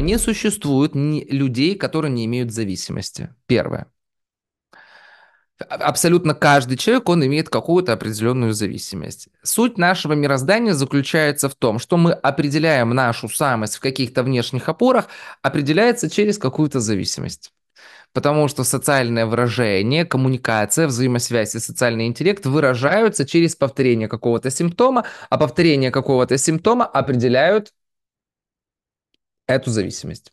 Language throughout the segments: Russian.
не существует людей, которые не имеют зависимости. Первое. А, абсолютно каждый человек, он имеет какую-то определенную зависимость. Суть нашего мироздания заключается в том, что мы определяем нашу самость в каких-то внешних опорах, определяется через какую-то зависимость. Потому что социальное выражение, коммуникация, взаимосвязь и социальный интеллект выражаются через повторение какого-то симптома, а повторение какого-то симптома определяют эту зависимость.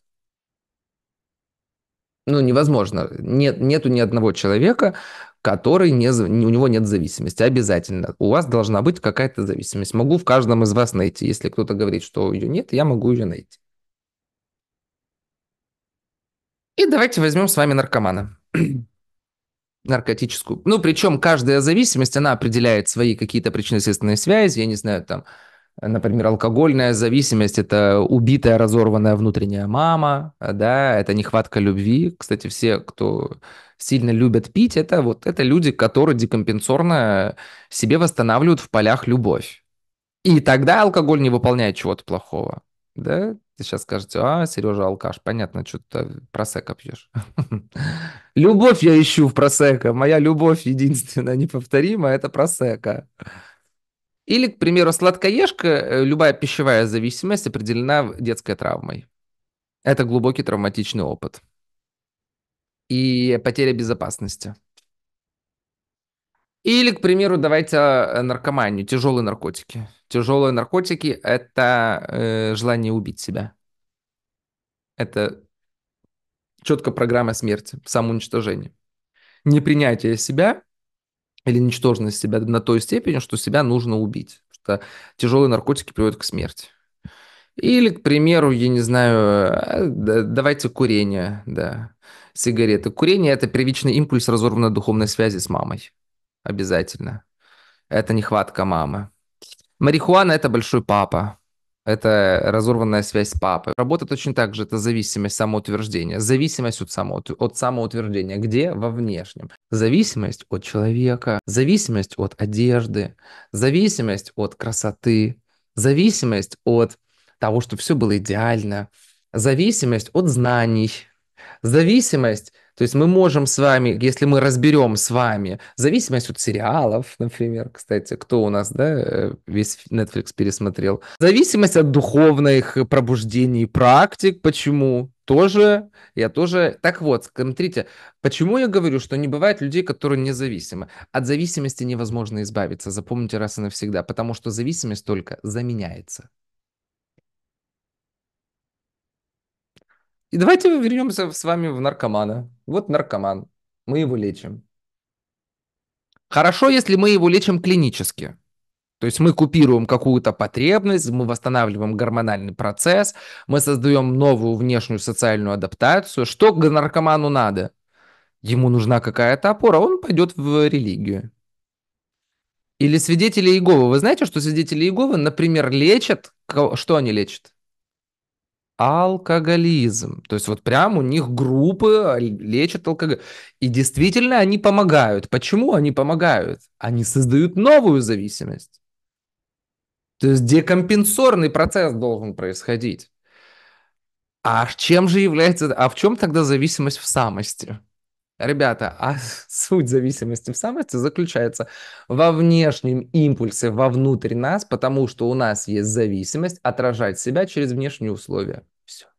Ну, невозможно. Нет, нету ни одного человека, который не, у него нет зависимости. Обязательно. У вас должна быть какая-то зависимость. Могу в каждом из вас найти. Если кто-то говорит, что ее нет, я могу ее найти. И давайте возьмем с вами наркомана. Наркотическую. Ну, причем каждая зависимость, она определяет свои какие-то причинно-следственные связи. Я не знаю, там, Например, алкогольная зависимость – это убитая, разорванная внутренняя мама, да, это нехватка любви. Кстати, все, кто сильно любят пить, это вот это люди, которые декомпенсорно себе восстанавливают в полях любовь. И тогда алкоголь не выполняет чего-то плохого, да. Ты сейчас скажете, а, Сережа алкаш, понятно, что ты просека пьешь. Любовь я ищу в просека, моя любовь единственная, неповторимая – это просека. Или, к примеру, сладкоежка, э, любая пищевая зависимость определена детской травмой. Это глубокий травматичный опыт. И потеря безопасности. Или, к примеру, давайте э, наркоманию, тяжелые наркотики. Тяжелые наркотики – это э, желание убить себя. Это четко программа смерти, самоуничтожение. Непринятие себя или ничтожность себя на той степени, что себя нужно убить, что тяжелые наркотики приводят к смерти. Или, к примеру, я не знаю, э, давайте курение, да, сигареты. Курение – это первичный импульс разорванной духовной связи с мамой. Обязательно. Это нехватка мамы. Марихуана – это большой папа это разорванная связь с папой. Работает точно так же, это зависимость самоутверждения, зависимость от, само, от самоутверждения, где? Во внешнем. Зависимость от человека, зависимость от одежды, зависимость от красоты, зависимость от того, что все было идеально, зависимость от знаний, Зависимость, то есть мы можем с вами, если мы разберем с вами зависимость от сериалов, например, кстати, кто у нас, да, весь Netflix пересмотрел, зависимость от духовных пробуждений практик, почему? Тоже, я тоже... Так вот, смотрите, почему я говорю, что не бывает людей, которые независимы? От зависимости невозможно избавиться, запомните раз и навсегда, потому что зависимость только заменяется. И давайте вернемся с вами в наркомана. Вот наркоман. Мы его лечим. Хорошо, если мы его лечим клинически. То есть мы купируем какую-то потребность, мы восстанавливаем гормональный процесс, мы создаем новую внешнюю социальную адаптацию. Что к наркоману надо? Ему нужна какая-то опора, он пойдет в религию. Или свидетели Иеговы. Вы знаете, что свидетели Иеговы, например, лечат... Что они лечат? алкоголизм. То есть вот прям у них группы а, лечат алкоголь. И действительно они помогают. Почему они помогают? Они создают новую зависимость. То есть декомпенсорный процесс должен происходить. А чем же является... А в чем тогда зависимость в самости? Ребята, а суть зависимости в самости заключается во внешнем импульсе вовнутрь нас, потому что у нас есть зависимость отражать себя через внешние условия. Все.